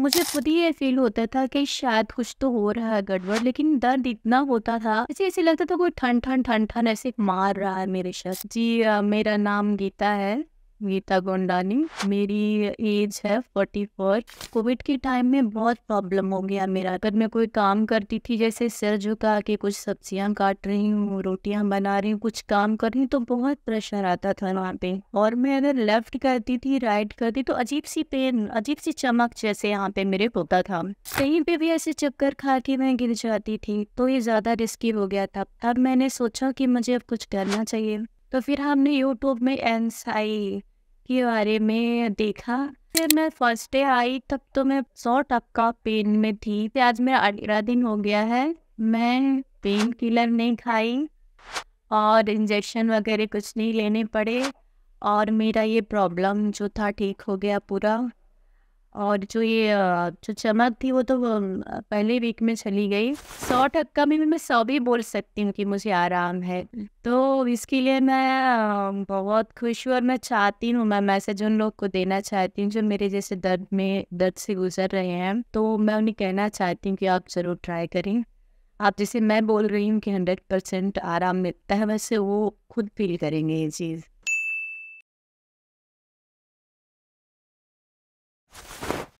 मुझे खुद ही ये फील होता था कि शायद कुछ तो हो रहा है गड़बड़ लेकिन दर्द इतना होता था ऐसे ऐसे लगता था कोई ठंड ठंड ठंड ठंड ऐसे मार रहा है मेरे शख्स जी आ, मेरा नाम गीता है मीता गोंडानी मेरी एज है फोर्टी फोर कोविड के टाइम में बहुत प्रॉब्लम हो गया मेरा अगर मैं कोई काम करती थी जैसे सर झुका के कुछ सब्जियां काट रही हूँ रोटियां बना रही हूँ कुछ काम कर रही हूँ तो बहुत प्रेशर आता था वहाँ पे और मैं अगर लेफ्ट करती थी राइट करती तो अजीब सी पेन अजीब सी चमक जैसे यहाँ पे मेरे होता था कहीं पे भी ऐसे चक्कर खा के मैं गिर जाती थी तो ये ज्यादा रिस्की हो गया था अब मैंने सोचा की मुझे अब कुछ करना चाहिए तो फिर हमने यूट्यूब में एनसाई के बारे में देखा फिर मैं फर्स्ट डे आई तब तो मैं सौ टपका पेन में थी फिर आज मेरा अठारह दिन हो गया है मैं पेन किलर नहीं खाई और इंजेक्शन वगैरह कुछ नहीं लेने पड़े और मेरा ये प्रॉब्लम जो था ठीक हो गया पूरा और जो ये जो चमक थी वो तो पहले वीक में चली गई सौ टक्का में भी मैं सौ भी बोल सकती हूँ कि मुझे आराम है तो इसके लिए मैं बहुत खुश हूँ और मैं चाहती हूँ मैं मैसेज उन लोग को देना चाहती हूँ जो मेरे जैसे दर्द में दर्द से गुजर रहे हैं तो मैं उन्हें कहना चाहती हूँ कि आप ज़रूर ट्राई करें आप जैसे मैं बोल रही हूँ कि हंड्रेड परसेंट आराम मिलता है वैसे वो खुद फील करेंगे ये चीज़